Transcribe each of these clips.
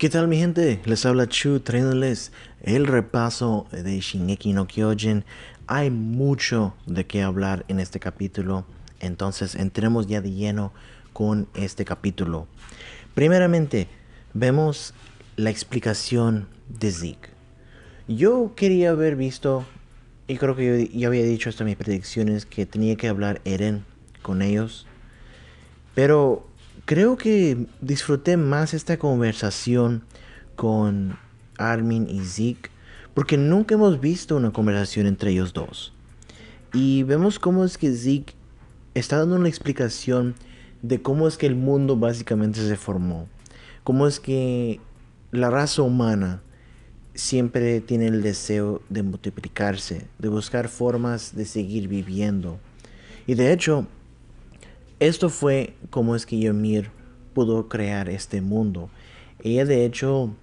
¿Qué tal mi gente? Les habla Chu trayéndoles el repaso de Shingeki no Kyojin. Hay mucho de qué hablar en este capítulo, entonces entremos ya de lleno con este capítulo. Primeramente, vemos la explicación de Zeke. Yo quería haber visto, y creo que yo ya había dicho hasta mis predicciones, que tenía que hablar Eren con ellos, pero creo que disfruté más esta conversación con Armin y Zeke porque nunca hemos visto una conversación entre ellos dos. Y vemos cómo es que Zeke está dando una explicación de cómo es que el mundo básicamente se formó, cómo es que la raza humana siempre tiene el deseo de multiplicarse, de buscar formas de seguir viviendo. Y de hecho, esto fue como es que Yomir pudo crear este mundo. Ella de hecho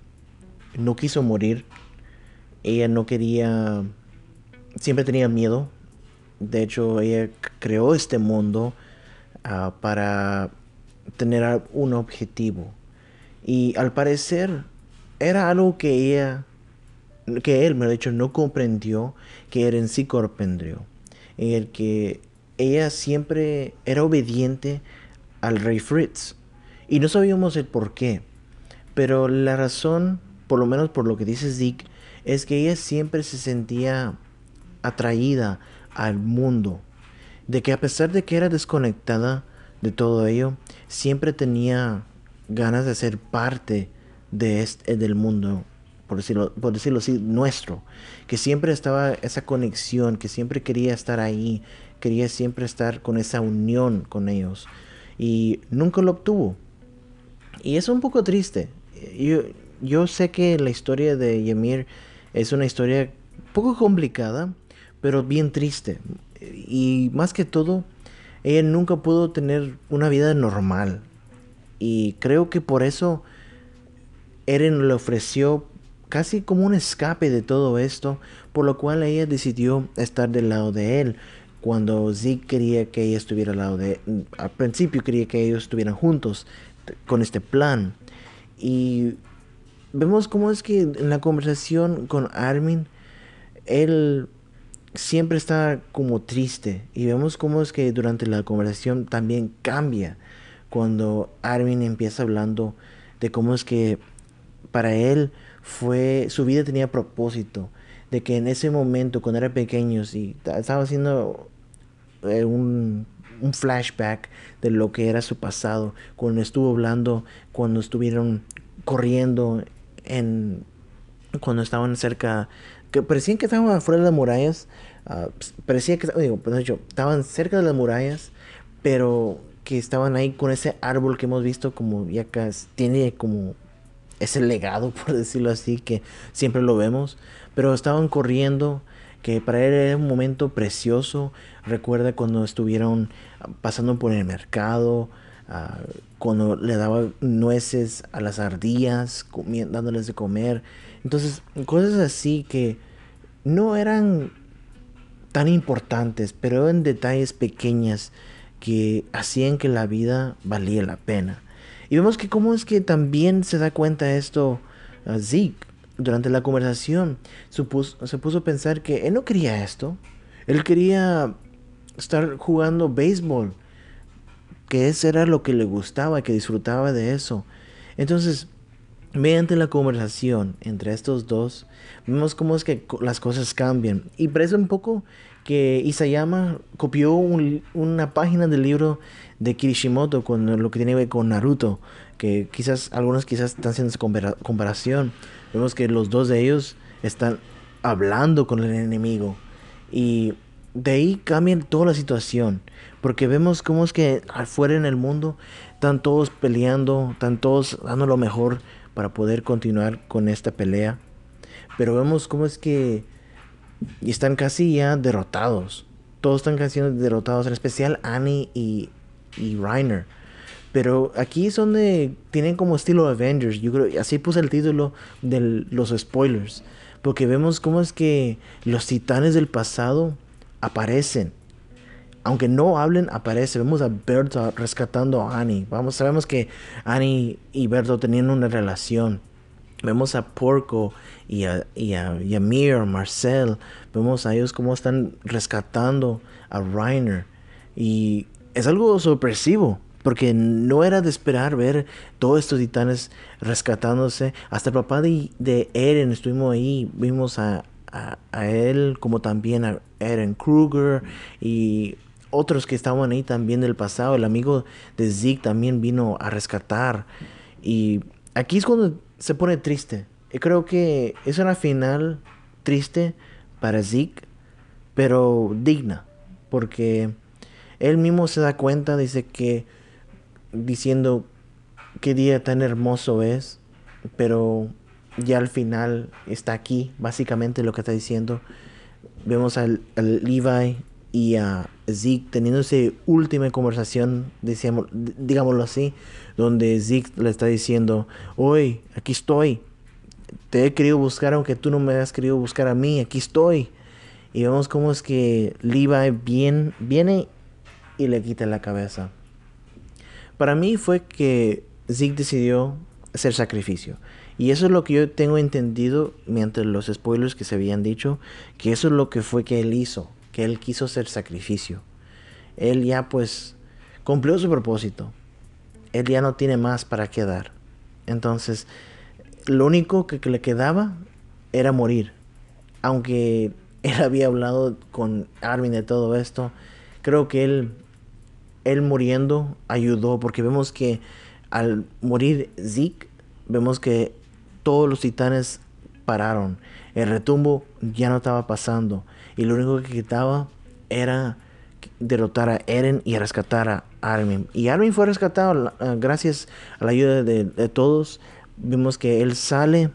no quiso morir. Ella no quería... Siempre tenía miedo. De hecho, ella creó este mundo ah, para tener un objetivo. Y al parecer era algo que ella, que él, me dicho, no comprendió que era en sí corpendrio. En el que ella siempre era obediente al rey Fritz. Y no sabíamos el por qué. Pero la razón, por lo menos por lo que dice Zeke, es que ella siempre se sentía atraída al mundo. De que a pesar de que era desconectada de todo ello, siempre tenía ganas de ser parte de este, del mundo, por decirlo, por decirlo así, nuestro. Que siempre estaba esa conexión, que siempre quería estar ahí, quería siempre estar con esa unión con ellos y nunca lo obtuvo. Y es un poco triste. Yo, yo sé que la historia de Yemir es una historia poco complicada, pero bien triste. Y más que todo, ella nunca pudo tener una vida normal. Y creo que por eso Eren le ofreció casi como un escape de todo esto, por lo cual ella decidió estar del lado de él cuando Zeke quería que ella estuviera al lado de... Al principio quería que ellos estuvieran juntos con este plan. Y vemos cómo es que en la conversación con Armin, él siempre está como triste. Y vemos cómo es que durante la conversación también cambia. Cuando Armin empieza hablando de cómo es que para él fue, su vida tenía propósito de que en ese momento, cuando era pequeño, y estaba haciendo eh, un, flashback de lo que era su pasado, cuando estuvo hablando, cuando estuvieron corriendo, en, cuando estaban cerca, que parecían que estaban afuera de las murallas, ah, pues, parecía que digo, yo, pues, estaban cerca de las murallas, pero que estaban ahí con ese árbol que hemos visto como ya casi tiene como ese legado por decirlo así que siempre lo vemos pero estaban corriendo, que para él era un momento precioso. Recuerda cuando estuvieron ah, pasando por el mercado, ah, cuando le daban nueces a las ardillas, dándoles de comer. Entonces, cosas así que no eran tan importantes, pero eran detalles pequeñas que hacían que la vida valía la pena. Y vemos que cómo es que también se da cuenta esto ah, Zeke durante la conversación se puso a pensar que él no quería esto. Él quería estar jugando béisbol, que eso era lo que le gustaba, que disfrutaba de eso. Entonces, mediante la conversación entre estos dos, vemos cómo es que las cosas cambian. Y parece un poco que Isayama copió una página del libro de Kirishimoto con lo que tiene que ver con Naruto, que quizás algunos quizás están haciendo esa comparación. Vemos que los dos de ellos están hablando con el enemigo y de ahí cambia toda la situación, porque vemos cómo es que afuera en el mundo están todos peleando, están todos dando lo mejor para poder continuar con esta pelea. Pero vemos cómo es que y están casi ya derrotados. Todos están casi derrotados, en especial Annie y, y Reiner. Pero aquí es donde tienen como estilo Avengers. Yo creo, así puse el título de los spoilers. Porque vemos cómo es que los titanes del pasado aparecen. Aunque no hablen, aparecen. Vemos a Berto rescatando a Annie. Vamos, sabemos que Annie y Berto tenían una relación. Vemos a Porco y a, y a Yamir, Marcel, vemos a ellos cómo están rescatando a Reiner. Y es algo sorpresivo, porque no era de esperar ver todos estos titanes rescatándose. Hasta el papá de, Eren estuvimos ahí, vimos a, él, como también a Eren Kruger y otros que estaban ahí también del pasado. El amigo de Zeke también vino a rescatar. Y aquí es cuando se pone triste. Y creo que es una final triste para Zeke, pero digna, porque él mismo se da cuenta, dice que, diciendo qué día tan hermoso es, pero ya al final está aquí, básicamente lo que está diciendo. Vemos al, al Levi y a ah, Zig teniendo esa última conversación, decíamos, digámoslo así, donde Zig le está diciendo, hoy, aquí estoy, te he querido buscar aunque tú no me has querido buscar a mí, aquí estoy. Y vemos cómo es que Levi bien, viene y le quita la cabeza. Para mí fue que Zig decidió hacer sacrificio. Y eso es lo que yo tengo entendido mientras los spoilers que se habían dicho, que eso es lo que fue que él hizo que Él quiso ser sacrificio. Él ya pues cumplió su propósito. Él ya no tiene más para quedar... Entonces, lo único que, le quedaba era morir. Aunque él había hablado con Armin de todo esto, creo que él, él muriendo ayudó, porque vemos que al morir Zeke, vemos que todos los titanes pararon. El retumbo ya no estaba pasando. Y lo único que quitaba era derrotar a Eren y rescatar a Armin. Y Armin fue rescatado ah, gracias a la ayuda de, todos. Vimos que él sale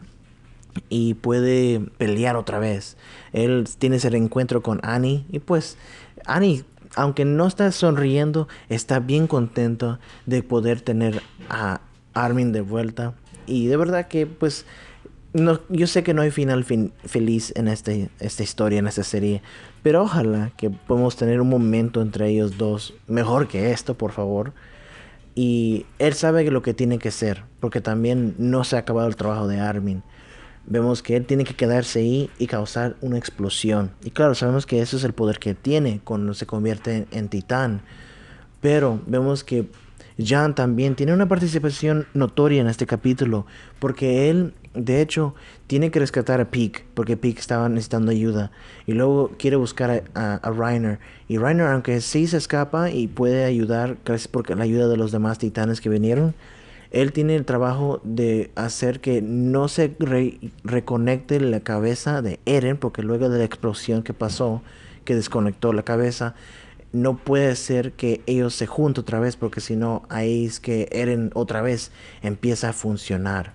y puede pelear otra vez. Él tiene ese encuentro con Annie. Y pues Annie, aunque no está sonriendo, está bien contento de poder tener a Armin de vuelta. Y de verdad que pues no, yo sé que no hay final fin, feliz en este, esta historia, en esta serie, pero ojalá que podamos tener un momento entre ellos dos mejor que esto, por favor. Y él sabe lo que tiene que ser, porque también no se ha acabado el trabajo de Armin. Vemos que él tiene que quedarse ahí y causar una explosión. Y claro, sabemos que eso es el poder que tiene cuando se convierte en, en titán. Pero vemos que Jan también tiene una participación notoria en este capítulo, porque él de hecho, tiene que rescatar a Peak, porque Peak estaba necesitando ayuda. Y luego quiere buscar a, a, Reiner. Y Reiner, aunque sí se escapa y puede ayudar, gracias por la ayuda de los demás titanes que vinieron, él tiene el trabajo de hacer que no se reconecte la cabeza de Eren, porque luego de la explosión que pasó, que desconectó la cabeza, no puede ser que ellos se junten otra vez, porque si no, ahí es que Eren otra vez empieza a funcionar.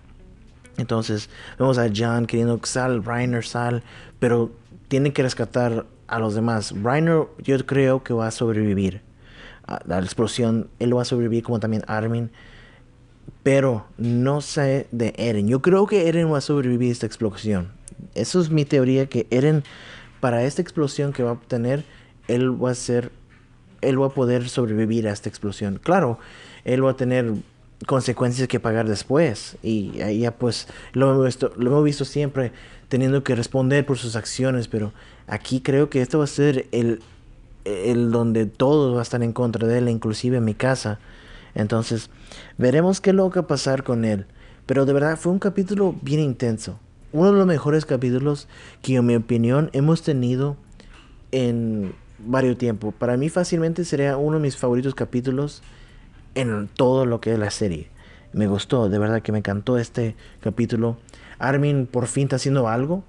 Entonces vemos a John queriendo sal, Reiner sal, pero tiene que rescatar a los demás. Reiner yo creo que va a sobrevivir a la explosión, él va a sobrevivir como también Armin, pero no sé de Eren. Yo creo que Eren va a sobrevivir a esta explosión. Eso es mi teoría que Eren para esta explosión que va a tener, él va a ser él va a poder sobrevivir a esta explosión. Claro, él va a tener consecuencias que pagar después. Y ya pues lo hemos, visto, lo hemos visto siempre teniendo que responder por sus acciones, pero aquí creo que esto va a ser el, el donde todos va a estar en contra de él, inclusive en mi casa. Entonces, veremos qué loca pasar con él. Pero de verdad fue un capítulo bien intenso. Uno de los mejores capítulos que en mi opinión hemos tenido en varios tiempo. Para mí fácilmente sería uno de mis favoritos capítulos en todo lo que es la serie. Me gustó, de verdad que me encantó este capítulo. Armin por fin está haciendo algo,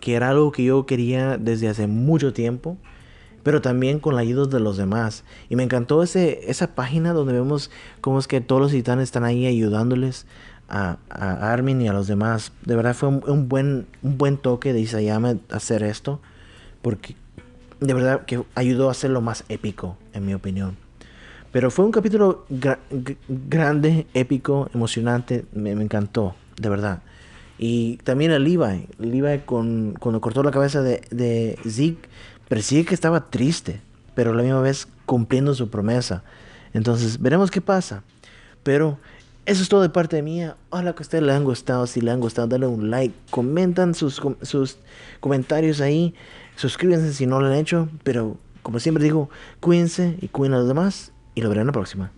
que era algo que yo quería desde hace mucho tiempo, pero también con la ayuda de los demás. Y me encantó ese, esa página donde vemos cómo es que todos los titanes están ahí ayudándoles a, Armin y a los demás. De verdad fue un, buen, un buen toque de Isayama hacer esto, porque de verdad que ayudó a hacerlo más épico, en mi opinión. Pero fue un capítulo grande, épico, emocionante, me, encantó, de verdad. Y también a Levi, Levi con, cuando cortó la cabeza de, de Zeke, persigue que estaba triste, pero a la misma vez cumpliendo su promesa. Entonces, veremos qué pasa. Pero eso es todo de parte mía. Hola que a ustedes les han gustado. Si les han gustado, dale un like. Comentan sus, sus comentarios ahí. Suscríbanse si no lo han hecho. Pero como siempre digo, cuídense y cuiden a los demás y lo veré en la próxima.